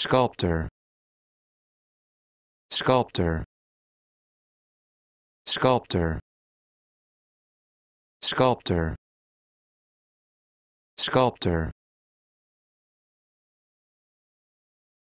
sculptor sculptor sculptor sculptor sculptor